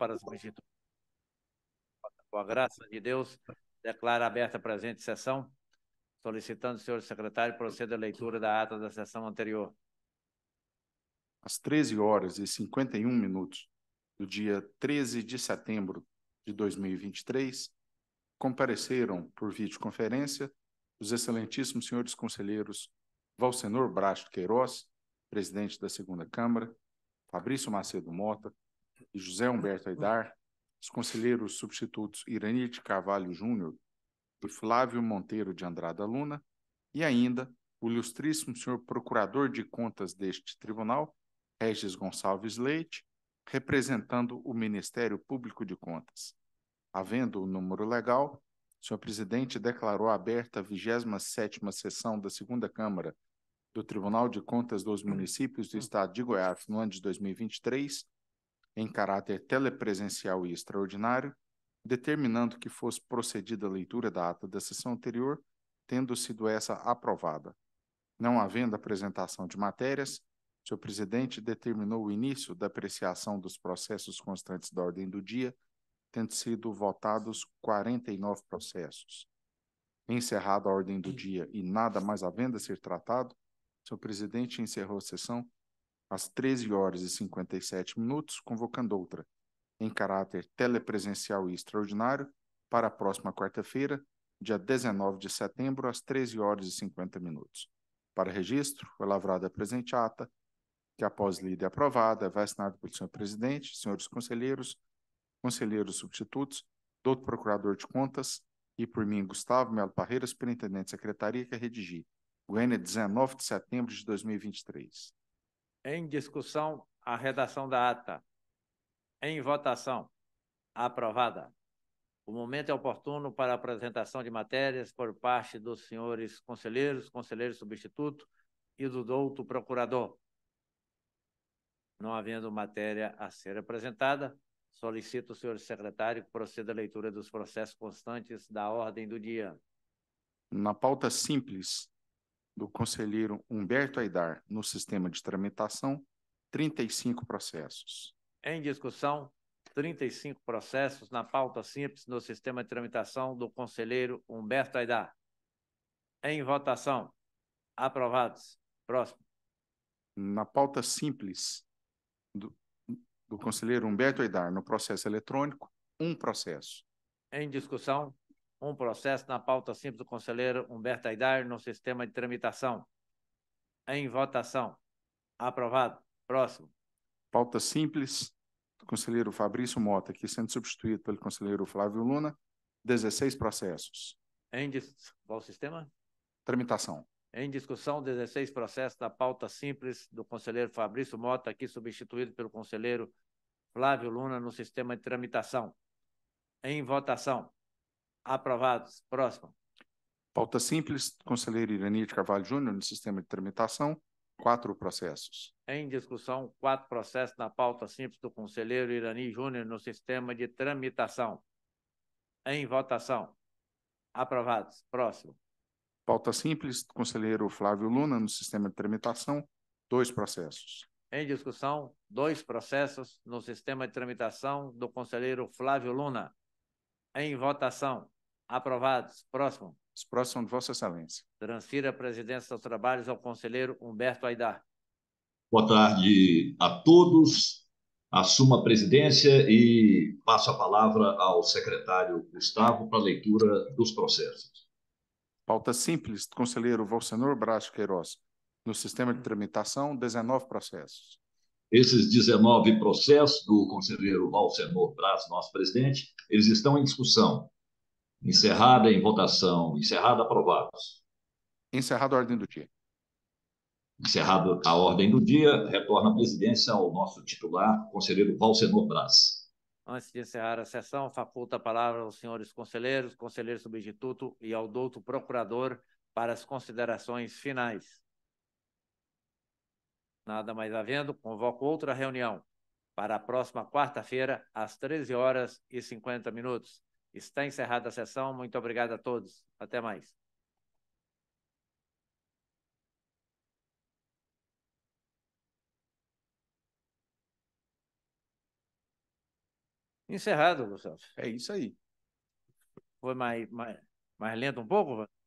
para substituir. Com a graça de Deus, declaro aberta a presente sessão, solicitando o senhor secretário proceda à leitura da ata da sessão anterior. Às 13 horas e 51 minutos do dia 13 de setembro de 2023, compareceram por videoconferência os excelentíssimos senhores conselheiros Valsenor Bracho Queiroz, presidente da Segunda Câmara, Fabrício Macedo Mota, e José Humberto Aidar, os conselheiros substitutos Irani de Carvalho Júnior e Flávio Monteiro de Andrada Luna, e ainda o ilustríssimo senhor procurador de contas deste tribunal, Regis Gonçalves Leite, representando o Ministério Público de Contas. Havendo o número legal, senhor presidente declarou aberta a 27ª sessão da Segunda Câmara do Tribunal de Contas dos Municípios do Estado de Goiás no ano de 2023, em caráter telepresencial e extraordinário, determinando que fosse procedida a leitura da ata da sessão anterior, tendo sido essa aprovada. Não havendo apresentação de matérias, seu presidente determinou o início da apreciação dos processos constantes da ordem do dia, tendo sido votados 49 processos. Encerrada a ordem do dia e nada mais havendo a ser tratado, seu presidente encerrou a sessão às 13 horas e 57 minutos, convocando outra, em caráter telepresencial e extraordinário, para a próxima quarta-feira, dia 19 de setembro, às 13 horas e 50 minutos. Para registro, foi lavrada a presente ata, que após lida e aprovada, é vai assinada pelo senhor presidente, senhores conselheiros, conselheiros substitutos, doutor procurador de contas e por mim, Gustavo Melo Parreira, superintendente de secretaria que redigi. Goiânia, 19 de setembro de 2023. Em discussão, a redação da ata. Em votação, aprovada. O momento é oportuno para a apresentação de matérias por parte dos senhores conselheiros, conselheiro substituto e do douto procurador. Não havendo matéria a ser apresentada, solicito o senhor secretário que proceda à leitura dos processos constantes da ordem do dia. Na pauta simples, do conselheiro Humberto Aidar no sistema de tramitação, 35 processos. Em discussão, 35 processos na pauta simples no sistema de tramitação do conselheiro Humberto Aidar. Em votação. Aprovados. Próximo. Na pauta simples do, do conselheiro Humberto Aidar no processo eletrônico, um processo. Em discussão, um processo na pauta simples do conselheiro Humberto Aidar no sistema de tramitação. Em votação. Aprovado. Próximo. Pauta simples do conselheiro Fabrício Mota, que sendo substituído pelo conselheiro Flávio Luna, 16 processos. Em qual sistema? Tramitação. Em discussão, 16 processos da pauta simples do conselheiro Fabrício Mota, aqui substituído pelo conselheiro Flávio Luna no sistema de tramitação. Em votação. Aprovados. Próximo. Pauta simples, conselheiro Irani de Carvalho Júnior, no sistema de tramitação, quatro processos. Em discussão, quatro processos na pauta simples do conselheiro Irani Júnior no sistema de tramitação. Em votação. Aprovados. Próximo. Pauta simples, conselheiro Flávio Luna, no sistema de tramitação, dois processos. Em discussão, dois processos no sistema de tramitação do conselheiro Flávio Luna. Em votação. Aprovados. Próximo. Próximo de Vossa Excelência. Transfira a presidência dos trabalhos ao conselheiro Humberto Aidar. Boa tarde a todos. Assumo a presidência e passo a palavra ao secretário Gustavo para a leitura dos processos. Pauta simples, conselheiro Valsenor Bracho Queiroz. No sistema de tramitação, 19 processos. Esses 19 processos do conselheiro Valsenor Braz, nosso presidente, eles estão em discussão. Encerrada em votação, encerrada aprovados. Encerrada a ordem do dia. Encerrado a ordem do dia, retorna a presidência ao nosso titular, conselheiro Valsenor Braz. Antes de encerrar a sessão, faculta a palavra aos senhores conselheiros, conselheiro substituto e ao douto procurador para as considerações finais. Nada mais havendo, convoco outra reunião para a próxima quarta-feira, às 13 horas e 50 minutos. Está encerrada a sessão. Muito obrigado a todos. Até mais. Encerrado, Gustavo. É isso aí. Foi mais, mais, mais lento um pouco?